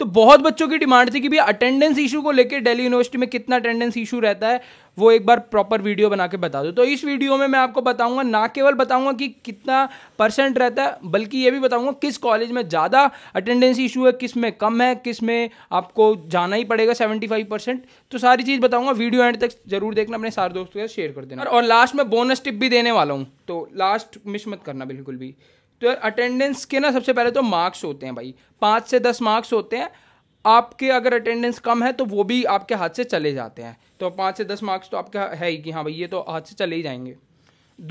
तो बहुत बच्चों की डिमांड थी कि भाई अटेंडेंस इशू को लेकर दिल्ली यूनिवर्सिटी में कितना अटेंडेंस इशू रहता है वो एक बार प्रॉपर वीडियो बना के बता दो तो इस वीडियो में मैं आपको बताऊंगा ना केवल बताऊंगा कि कितना परसेंट रहता है बल्कि ये भी बताऊंगा किस कॉलेज में ज़्यादा अटेंडेंस इशू है किस में कम है किस में आपको जाना ही पड़ेगा सेवेंटी फाइव परसेंट तो सारी चीज़ बताऊंगा वीडियो एंड तक जरूर देखना अपने सारे दोस्तों के साथ शेयर कर देना और लास्ट में बोनस टिप भी देने वाला हूँ तो लास्ट मिस मत करना बिल्कुल भी तो यार अटेंडेंस के ना सबसे पहले तो मार्क्स होते हैं भाई पाँच से दस मार्क्स होते हैं आपके अगर अटेंडेंस कम है तो वो भी आपके हाथ से चले जाते हैं तो पाँच से दस मार्क्स तो आपके है ही कि हाँ भाई ये तो हाथ से चले ही जाएंगे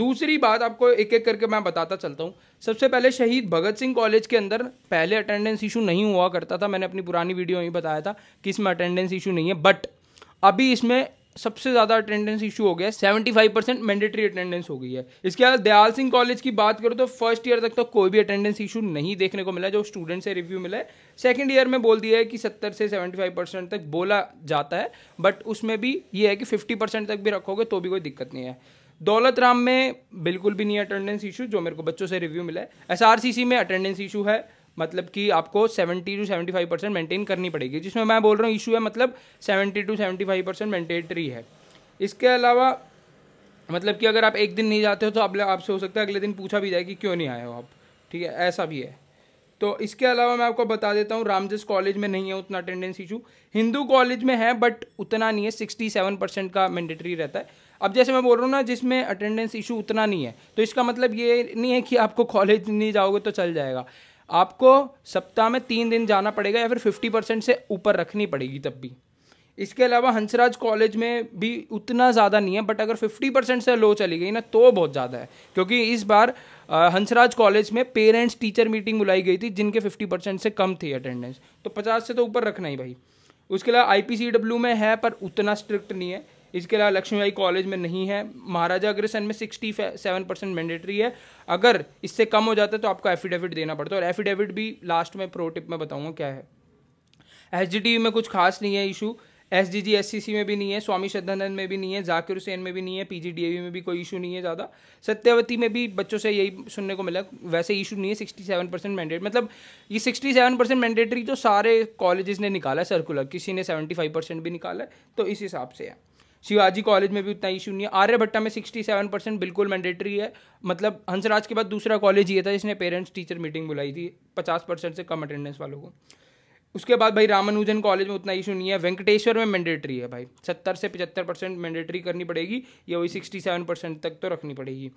दूसरी बात आपको एक एक करके मैं बताता चलता हूँ सबसे पहले शहीद भगत सिंह कॉलेज के अंदर पहले अटेंडेंस इशू नहीं हुआ करता था मैंने अपनी पुरानी वीडियो में बताया था कि इसमें अटेंडेंस इशू नहीं है बट अभी इसमें सबसे ज़्यादा अटेंडेंस इशू हो गया है seventy five percent mandatory attendance हो गई है इसके अलावा दयाल सिंह कॉलेज की बात करो तो फर्स्ट ईयर तक तो कोई भी अटेंडेंस इशू नहीं देखने को मिला जो स्टूडेंट से रिव्यू मिला है सेकेंड ईयर में बोल दिया है कि सत्तर से सेवेंटी फाइव परसेंट तक बोला जाता है बट उसमें भी ये है कि फिफ्टी परसेंट तक भी रखोगे तो भी कोई दिक्कत नहीं है दौलत राम में बिल्कुल भी नहीं अटेंडेंस इशू जो मेरे को बच्चों से रिव्यू मिला है एस में अटेंडेंस इशू है मतलब कि आपको 70 टू 75 परसेंट मेंटेन करनी पड़ेगी जिसमें मैं बोल रहा हूँ इशू है मतलब 70 टू 75 परसेंट मैंटेटरी है इसके अलावा मतलब कि अगर आप एक दिन नहीं जाते हो तो आप आपसे हो सकता है अगले दिन पूछा भी जाए कि क्यों नहीं आए हो आप ठीक है ऐसा भी है तो इसके अलावा मैं आपको बता देता हूँ रामजस कॉलेज में नहीं है उतना अटेंडेंस इशू हिंदू कॉलेज में है बट उतना नहीं है सिक्सटी सेवन परसेंट का मैंडेटरी रहता है अब जैसे मैं बोल रहा हूँ ना जिसमें अटेंडेंस इशू उतना नहीं है तो इसका मतलब ये नहीं है कि आपको कॉलेज नहीं जाओगे तो चल जाएगा आपको सप्ताह में तीन दिन जाना पड़ेगा या फिर फिफ्टी परसेंट से ऊपर रखनी पड़ेगी तब भी इसके अलावा हंसराज कॉलेज में भी उतना ज़्यादा नहीं है बट अगर 50 परसेंट से लो चली गई ना तो बहुत ज़्यादा है क्योंकि इस बार हंसराज कॉलेज में पेरेंट्स टीचर मीटिंग बुलाई गई थी जिनके 50 परसेंट से कम थी अटेंडेंस तो 50 से तो ऊपर रखना ही भाई उसके अलावा आई में है पर उतना स्ट्रिक्ट नहीं है इसके अलावा लक्ष्मीबाई कॉलेज में नहीं है महाराजा अग्रसेन में सिक्सटी सेवन परसेंट मैंडेटरी है अगर इससे कम हो जाता है तो आपको एफिडेविट देना पड़ता है और एफिडेविट भी लास्ट में प्रो टिप में बताऊँगा क्या है एस में कुछ खास नहीं है issue S G G S C C में भी नहीं है स्वामी श्रद्धानंद में भी नहीं है जाकिर हुसैन में भी नहीं है पी जी डी ए में भी कोई इशू नहीं है ज़्यादा सत्यावती में भी बच्चों से यही सुनने को मिला वैसे इशू नहीं है सिक्सटी सेवन परसेंट मैंडेट मतलब ये सिक्सटी सेवन परसेंट मैंडेटरी तो सारे कॉलेजेस ने निकाला है सर्कुलर किसी ने सेवेंटी फाइव परसेंट भी निकाला है तो इस हिसाब से है शिवाजी कॉलेज में भी उतना इशू नहीं है आर्यभट्टा में सिक्सटी सेवन परसेंट बिल्कुल मैंडेटरी है मतलब हंसराज के बाद दूसरा कॉलेज ये था जिसने पेरेंट्स टीचर मीटिंग बुलाई थी पचास परसेंट से कम अटेंडेंस वालों को उसके बाद भाई रामानुजन कॉलेज में उतना इशू नहीं है वेंकटेश्वर में मैंडेटरी है भाई सत्तर से पचहत्तर परसेंट मैंडेटरी करनी पड़ेगी या वही सिक्सटी सेवन परसेंट तक तो रखनी पड़ेगी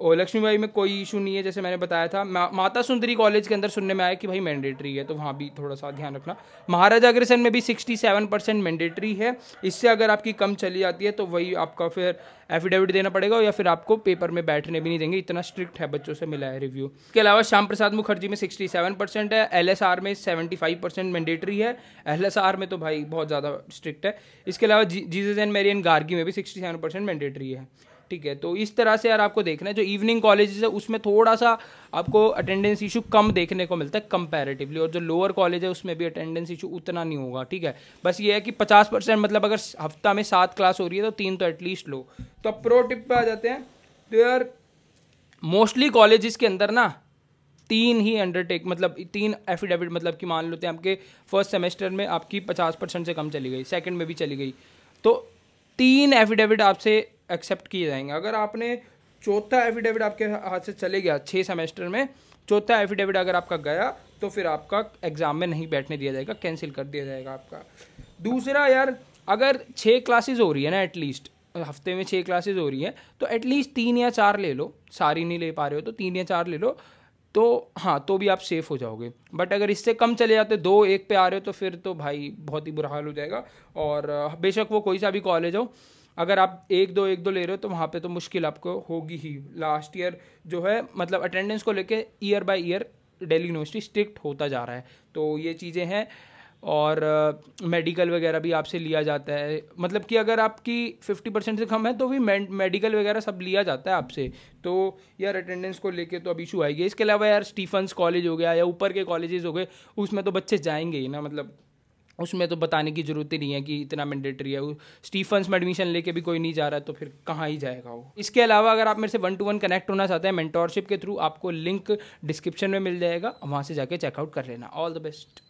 और लक्ष्मी भाई में कोई इशू नहीं है जैसे मैंने बताया था मा, माता सुंदरी कॉलेज के अंदर सुनने में आया कि भाई मैंडेटरी है तो वहाँ भी थोड़ा सा ध्यान रखना महाराजा अग्रसेन में भी 67 परसेंट मैंडेटरी है इससे अगर आपकी कम चली जाती है तो वही आपका फिर एफिडेविट देना पड़ेगा या फिर आपको पेपर में बैठने भी नहीं देंगे इतना स्ट्रिक्ट है बच्चों से मिला है रिव्यू इसके अलावा श्याम प्रसाद मुखर्जी में सिक्सटी परसेंट है एल में सेवेंटी परसेंट मैंडेटरी है एल में तो भाई बहुत ज़्यादा स्ट्रिक्ट है इसके अलावा जीजेज एंड मेरी गार्गी में भी सिक्सटी परसेंट मैंडेटरी है ठीक है तो इस तरह से यार आपको देखना है जो इवनिंग कॉलेजेस है उसमें थोड़ा सा आपको अटेंडेंस इशू कम देखने को मिलता है कंपैरेटिवली और जो लोअर कॉलेज है उसमें भी अटेंडेंस इशू उतना नहीं होगा ठीक है बस ये है कि पचास परसेंट मतलब अगर हफ्ता में सात क्लास हो रही है तो तीन तो एटलीस्ट लो तो अब प्रो टिप पे आ जाते हैं तो यार मोस्टली कॉलेज के अंदर ना तीन ही अंडरटेक मतलब तीन एफिडेविट मतलब कि मान लेते हैं आपके फर्स्ट सेमेस्टर में आपकी पचास परसेंट से कम चली गई सेकेंड में भी चली गई तो तीन एफिडेविट आपसे एक्सेप्ट किए जाएंगे अगर आपने चौथा एफिडेविट आपके हाथ से चले गया छः सेमेस्टर में चौथा एफिडेविट अगर आपका गया तो फिर आपका एग्ज़ाम में नहीं बैठने दिया जाएगा कैंसिल कर दिया जाएगा आपका दूसरा यार अगर छः क्लासेज हो रही है ना एटलीस्ट हफ्ते में छः क्लासेज हो रही हैं तो एटलीस्ट तीन या चार ले लो सारी नहीं ले पा रहे हो तो तीन या चार ले लो तो हाँ तो भी आप सेफ़ हो जाओगे बट अगर इससे कम चले जाते दो एक पे आ रहे हो तो फिर तो भाई बहुत ही बुरा हाल हो जाएगा और बेशक वो कोई सा भी कॉलेज हो अगर आप एक दो एक दो ले रहे हो तो वहाँ पे तो मुश्किल आपको होगी ही लास्ट ईयर जो है मतलब अटेंडेंस को लेके year by year daily university strict होता जा रहा है तो ये चीज़ें हैं और मेडिकल uh, वगैरह भी आपसे लिया जाता है मतलब कि अगर आपकी फिफ्टी परसेंट से कम है तो भी मेडिकल वगैरह सब लिया जाता है आपसे तो यार अटेंडेंस को लेके तो अब इशू आएगी इसके अलावा यार स्टीफन्स कॉलेज हो गया या ऊपर के कॉलेजेस हो गए उसमें तो बच्चे जाएंगे ही ना मतलब उसमें तो बताने की ज़रूरत ही नहीं है कि इतना मैंडेटरी है स्टीफन्स में एडमिशन लेके भी कोई नहीं जा रहा तो फिर कहाँ ही जाएगा वो इसके अलावा अगर आप मेरे से वन टू वन कनेक्ट होना चाहते हैं मेंटोरशिप के थ्रू आपको लिंक डिस्क्रिप्शन में मिल जाएगा वहाँ से जाके चेकआउट कर लेना ऑल द बेस्ट